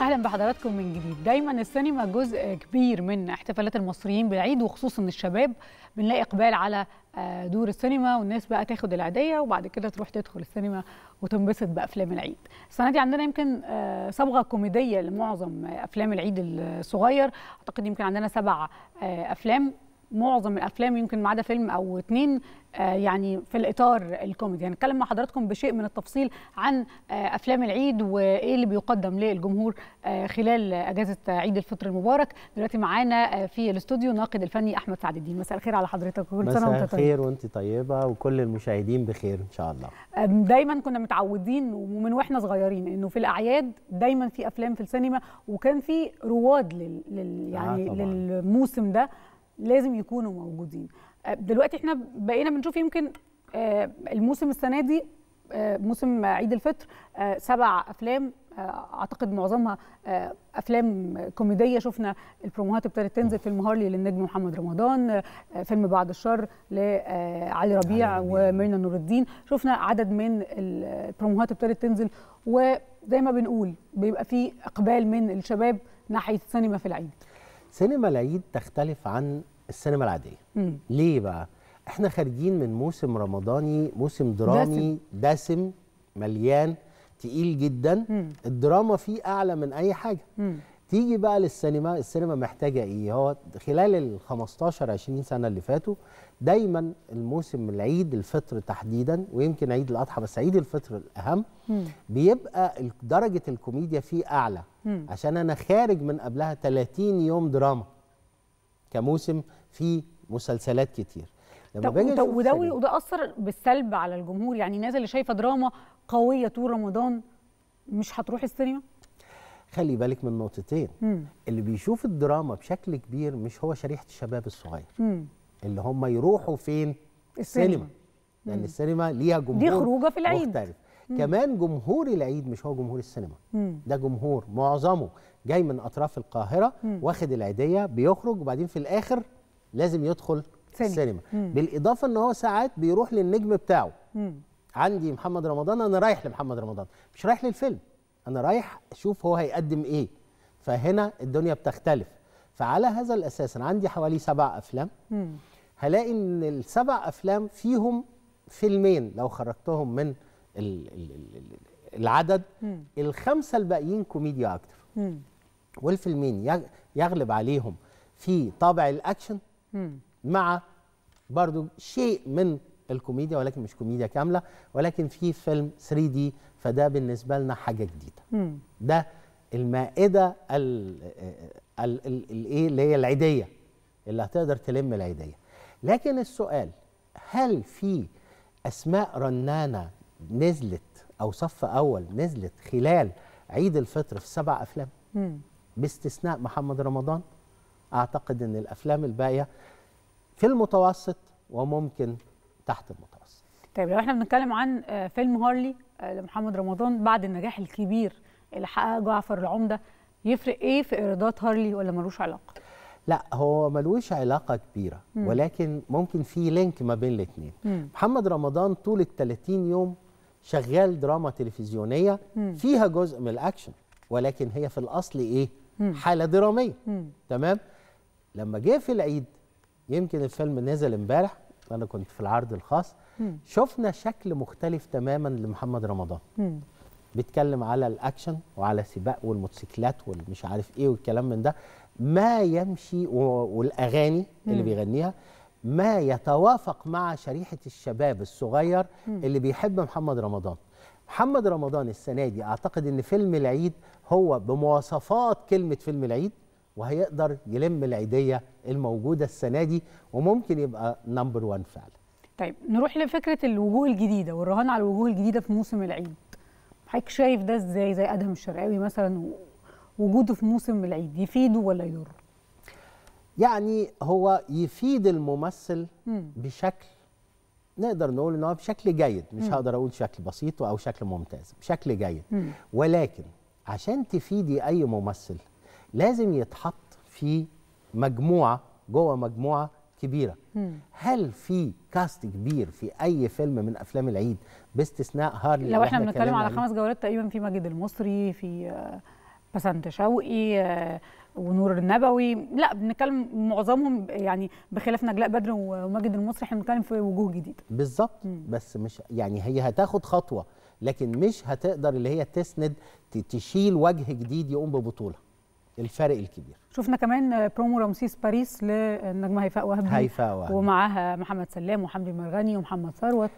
اهلا بحضراتكم من جديد دايما السينما جزء كبير من احتفالات المصريين بالعيد وخصوصا الشباب بنلاقي اقبال على آه، دور السينما والناس بقى تاخد العيديه وبعد كده تروح تدخل السينما وتنبسط بافلام العيد السنه دي عندنا يمكن آه، صبغه كوميديه لمعظم آه، افلام العيد الصغير اعتقد يمكن عندنا سبع افلام معظم الافلام يمكن ما عدا فيلم او اتنين آه، يعني في الاطار الكوميدي هنتكلم يعني مع حضراتكم بشيء من التفصيل عن آه، افلام العيد وايه اللي بيقدم للجمهور آه، خلال اجازه عيد الفطر المبارك دلوقتي معانا في الاستوديو ناقد الفني احمد سعد الدين مساء الخير على حضرتك كل سنه وانت طيب مساء الخير وانت طيبه وكل المشاهدين بخير ان شاء الله دايما كنا متعودين ومن واحنا صغيرين انه في الاعياد دايما في افلام في السينما وكان في رواد لل, لل... يعني آه للموسم ده لازم يكونوا موجودين آه، دلوقتي احنا بقينا بنشوف يمكن آه، الموسم السنه دي آه، موسم عيد الفطر سبع افلام اعتقد معظمها افلام كوميديه شفنا البروموهات ابتدت تنزل في المهارلي للنجم محمد رمضان فيلم بعد الشر لعلي ربيع وميرنا نور الدين شفنا عدد من البروموهات ابتدت تنزل وزي ما بنقول بيبقى في اقبال من الشباب ناحيه السينما في العيد سينما العيد تختلف عن السينما العاديه مم. ليه بقى احنا خارجين من موسم رمضاني موسم درامي دسم, دسم مليان تقيل جدا مم. الدراما فيه اعلى من اي حاجه مم. تيجي بقى للسينما السينما محتاجه ايه هو خلال ال 15 20 سنه اللي فاتوا دايما الموسم العيد الفطر تحديدا ويمكن عيد الاضحى بس عيد الفطر الاهم بيبقى درجه الكوميديا فيه اعلى عشان انا خارج من قبلها 30 يوم دراما كموسم فيه مسلسلات كتير لما باجي وده وده اثر بالسلب على الجمهور يعني الناس اللي شايفه دراما قويه طول رمضان مش هتروح السينما خلي بالك من نقطتين اللي بيشوف الدراما بشكل كبير مش هو شريحه الشباب الصغير مم. اللي هم يروحوا فين السينما, السينما. لان السينما ليها جمهور دي خروجه في العيد مختلف كمان جمهور العيد مش هو جمهور السينما مم. ده جمهور معظمه جاي من اطراف القاهره مم. واخد العيديه بيخرج وبعدين في الاخر لازم يدخل سينما. السينما مم. بالاضافه ان هو ساعات بيروح للنجم بتاعه مم. عندي محمد رمضان انا رايح لمحمد رمضان مش رايح للفيلم انا رايح اشوف هو هيقدم ايه فهنا الدنيا بتختلف فعلى هذا الاساس انا عندي حوالي سبع افلام هلاقي ان السبع افلام فيهم فيلمين لو خرجتهم من العدد الخمسه الباقيين كوميديا اكتر والفيلمين يغلب عليهم في طابع الاكشن مع برضو شيء من الكوميديا ولكن مش كوميديا كامله ولكن في فيلم 3 دي فده بالنسبه لنا حاجه جديده ده المائده الايه اللي هي العيديه اللي هتقدر تلم العيديه لكن السؤال هل في اسماء رنانه نزلت او صف اول نزلت خلال عيد الفطر في سبع افلام باستثناء محمد رمضان اعتقد ان الافلام الباقيه في المتوسط وممكن تحت المتوسط طيب لو احنا بنتكلم عن آه، فيلم هارلي آه، لمحمد رمضان بعد النجاح الكبير اللي حققه جعفر العمده يفرق ايه في ايرادات هارلي ولا ملوش علاقه لا هو ملوش علاقة كبيرة مم. ولكن ممكن في لينك ما بين الاثنين محمد رمضان طول ال 30 يوم شغال دراما تلفزيونية مم. فيها جزء من الأكشن ولكن هي في الأصل إيه؟ مم. حالة درامية مم. تمام؟ لما جه في العيد يمكن الفيلم نزل امبارح انا كنت في العرض الخاص مم. شفنا شكل مختلف تماما لمحمد رمضان مم. بيتكلم على الاكشن وعلى سباق والموتوسيكلات والمش عارف ايه والكلام من ده ما يمشي والاغاني اللي مم. بيغنيها ما يتوافق مع شريحه الشباب الصغير مم. اللي بيحب محمد رمضان محمد رمضان السنه دي اعتقد ان فيلم العيد هو بمواصفات كلمه فيلم العيد وهيقدر يلم العيديه الموجوده السنه دي وممكن يبقى نمبر 1 فعلا. طيب نروح لفكره الوجوه الجديده والرهان على الوجوه الجديده في موسم العيد. حضرتك شايف ده ازاي زي ادهم الشرقاوي مثلا وجوده في موسم العيد يفيده ولا يضره؟ يعني هو يفيد الممثل بشكل نقدر نقول ان هو بشكل جيد مش هقدر اقول شكل بسيط او شكل ممتاز بشكل جيد ولكن عشان تفيدي اي ممثل لازم يتحط في مجموعه جوه مجموعه كبيره مم. هل في كاست كبير في اي فيلم من افلام العيد باستثناء هارلي لو احنا بنتكلم على خمس جولات تقريبا في ماجد المصري في آه، بسنت شوقي آه، ونور النبوي لا بنتكلم معظمهم يعني بخلاف نجلاء بدر وماجد المصري احنا بنتكلم في وجوه جديده بالظبط بس مش يعني هي هتاخد خطوه لكن مش هتقدر اللي هي تسند تشيل وجه جديد يقوم ببطوله الفرق الكبير شفنا كمان برومو رمسيس باريس للنجمه هيفاء وهبي هيفاء وهبي ومعاها محمد سلام وحمدي مرغني ومحمد ثروت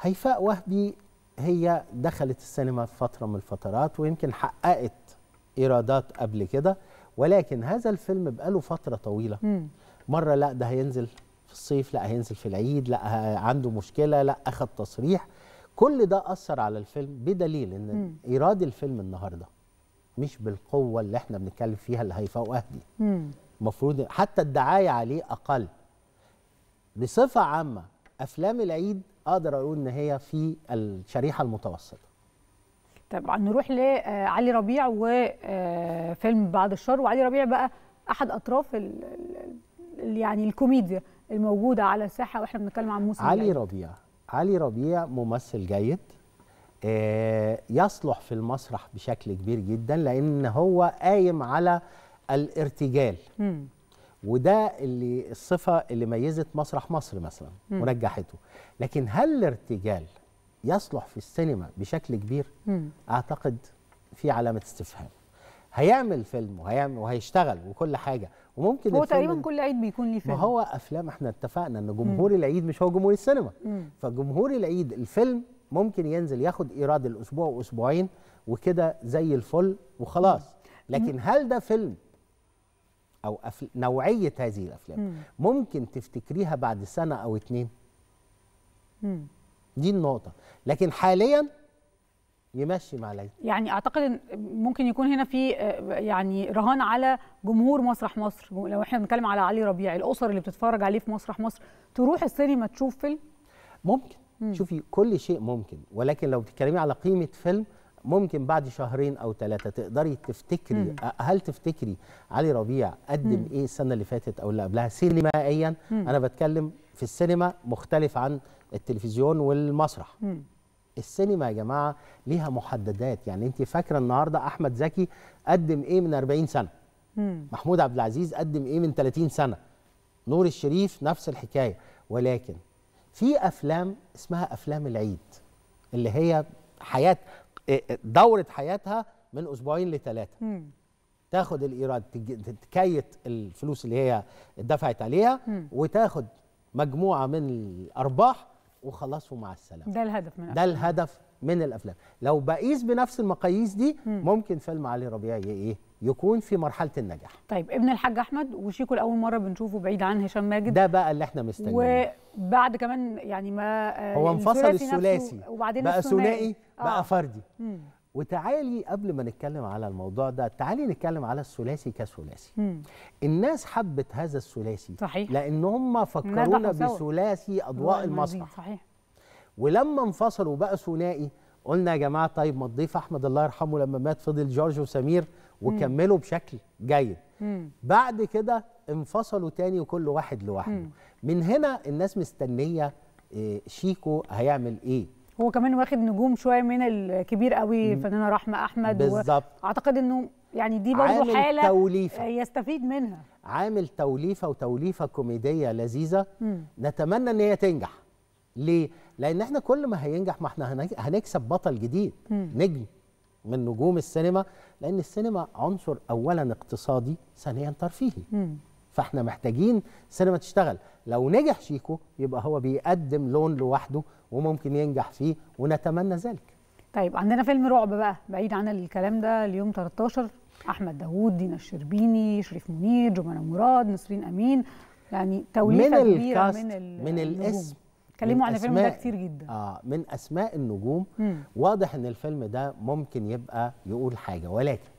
هيفاء وهبي هي دخلت السينما في فتره من الفترات ويمكن حققت ايرادات قبل كده ولكن هذا الفيلم بقاله فتره طويله م. مره لا ده هينزل في الصيف لا هينزل في العيد لا عنده مشكله لا اخذ تصريح كل ده اثر على الفيلم بدليل ان م. ايراد الفيلم النهارده مش بالقوه اللي احنا بنتكلم فيها اللي هيفوقها دي المفروض حتى الدعايه عليه اقل بصفه عامه افلام العيد اقدر اقول ان هي في الشريحه المتوسطه طب نروح لعلي آه، ربيع وفيلم آه، بعد الشر وعلي ربيع بقى احد اطراف ال ال يعني الكوميديا الموجوده على الساحه واحنا بنتكلم عن موسم علي العيد. ربيع علي ربيع ممثل جيد آه، يصلح في المسرح بشكل كبير جدا لان هو قايم على الارتجال وده اللي الصفه اللي ميزت مسرح مصر مثلا مم. ونجحته لكن هل الارتجال يصلح في السينما بشكل كبير اعتقد في علامه استفهام هيعمل فيلم وهيعمل وهيشتغل وكل حاجه وممكن هو تقريبا كل عيد بيكون ليه فيلم ما هو افلام احنا اتفقنا ان جمهور العيد مش هو جمهور السينما فجمهور العيد الفيلم ممكن ينزل ياخد ايراد الاسبوع واسبوعين وكده زي الفل وخلاص لكن هل ده فيلم او أفل... نوعيه هذه الافلام ممكن تفتكريها بعد سنه او اتنين دي النقطه لكن حاليا يمشي مع ليلى يعني اعتقد ان ممكن يكون هنا في آه، يعني رهان على جمهور مسرح مصر لو احنا بنتكلم على علي ربيع الاسر اللي بتتفرج عليه في مسرح مصر تروح السينما تشوف فيلم ممكن مم. شوفي كل شيء ممكن ولكن لو بتتكلمي على قيمه فيلم ممكن بعد شهرين او ثلاثه تقدري تفتكري مم. هل تفتكري علي ربيع قدم مم. ايه السنه اللي فاتت او اللي قبلها سينمائيا مم. انا بتكلم في السينما مختلف عن التلفزيون والمسرح مم. السينما يا جماعه ليها محددات يعني انت فاكره النهارده احمد زكي قدم ايه من 40 سنه مم. محمود عبد العزيز قدم ايه من 30 سنه نور الشريف نفس الحكايه ولكن في افلام اسمها افلام العيد اللي هي حياه إيه، إيه، دوره حياتها من اسبوعين لثلاثه تاخد الايراد تكيت الفلوس اللي هي اتدفعت عليها مم. وتاخد مجموعه من الارباح وخلاص ومع السلامه ده الهدف من ده الهدف من الافلام لو بقيس بنفس المقاييس دي مم. ممكن فيلم علي ربيع ايه يكون في مرحله النجاح طيب ابن الحاج احمد وشيكو لاول مره بنشوفه بعيد عن هشام ماجد ده بقى اللي احنا مستنيينه وبعد كمان يعني ما آه، هو يعني انفصل الثلاثي وبعدين بقى ثنائي آه. بقى فردي مم. وتعالي قبل ما نتكلم على الموضوع ده تعالي نتكلم على الثلاثي كثلاثي الناس حبت هذا الثلاثي صحيح لان هم فكرونا بثلاثي اضواء المسرح صحيح ولما انفصلوا بقى ثنائي قلنا يا جماعه طيب ما تضيف احمد الله يرحمه لما مات فضل جورج وسمير وكملوا بشكل جيد بعد كده انفصلوا تاني وكل واحد لوحده من هنا الناس مستنيه آه، شيكو هيعمل ايه هو كمان واخد نجوم شويه من الكبير قوي الفنانه رحمه احمد بالظبط اعتقد انه يعني دي برضه حاله توليفة. يستفيد منها عامل توليفه وتوليفه كوميديه لذيذه نتمنى ان هي تنجح ليه لان احنا كل ما هينجح ما احنا هنكسب بطل جديد مم. نجم من نجوم السينما لأن السينما عنصر أولا اقتصادي ثانيا ترفيهي فاحنا محتاجين سينما تشتغل لو نجح شيكو يبقى هو بيقدم لون لوحده وممكن ينجح فيه ونتمنى ذلك طيب عندنا فيلم رعب بقى بعيد عن الكلام ده اليوم 13 احمد داوود دينا الشربيني شريف منير جمانة مراد نسرين امين يعني توليفه من كبيره من من الاسم اتكلموا عن الفيلم ده كتير جدا اه من اسماء النجوم مم. واضح ان الفيلم ده ممكن يبقى يقول حاجه ولكن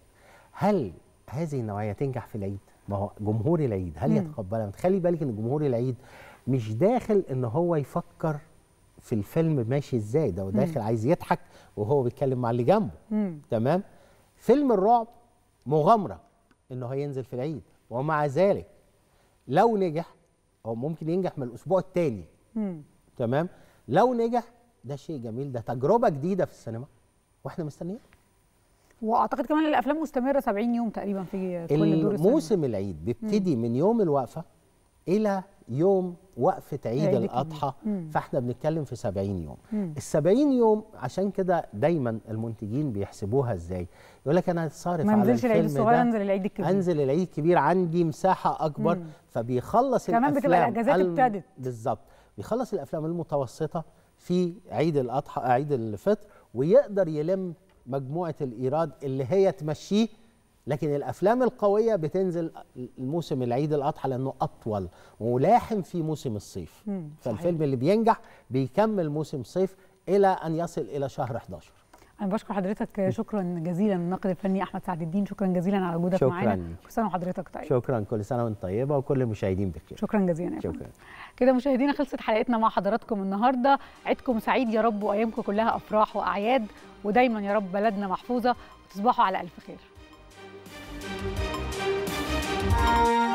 هل هذه النوعيه تنجح في العيد ما هو جمهور العيد هل يتقبلها خلي بالك ان جمهور العيد مش داخل ان هو يفكر في الفيلم ماشي ازاي ده داخل مم. عايز يضحك وهو بيتكلم مع اللي جنبه مم. تمام فيلم الرعب مغامره انه هينزل في العيد ومع ذلك لو نجح هو ممكن ينجح من الاسبوع الثاني تمام لو نجح ده شيء جميل ده تجربه جديده في السينما واحنا مستنيين واعتقد كمان الافلام مستمره 70 يوم تقريبا في كل دور موسم العيد بيبتدي من يوم الوقفه الى يوم وقفه عيد الاضحى فاحنا بنتكلم في 70 يوم ال 70 يوم عشان كده دايما المنتجين بيحسبوها ازاي يقول لك انا هتصرف على الفيلم العيد الصغير انزل العيد الكبير انزل العيد الكبير عندي مساحه اكبر مم. فبيخلص كمان الافلام كمان بتبقى الاجازات ابتدت بالظبط بيخلص الافلام المتوسطه في عيد الاضحى عيد الفطر ويقدر يلم مجموعه الايراد اللي هي تمشيه لكن الافلام القويه بتنزل الموسم العيد الاضحى لانه اطول ولاحم في موسم الصيف فالفيلم اللي بينجح بيكمل موسم صيف الى ان يصل الى شهر 11 انا بشكر حضرتك شكرا جزيلا الناقد الفني احمد سعد الدين شكرا جزيلا على وجودك معانا كل سنه وحضرتك طيب شكرا كل سنه وانت طيبه وكل المشاهدين بخير شكرا جزيلا يا شكرا كده مشاهدينا خلصت حلقتنا مع حضراتكم النهارده عيدكم سعيد يا رب وايامكم كلها افراح واعياد ودايما يا رب بلدنا محفوظه وتصبحوا على الف خير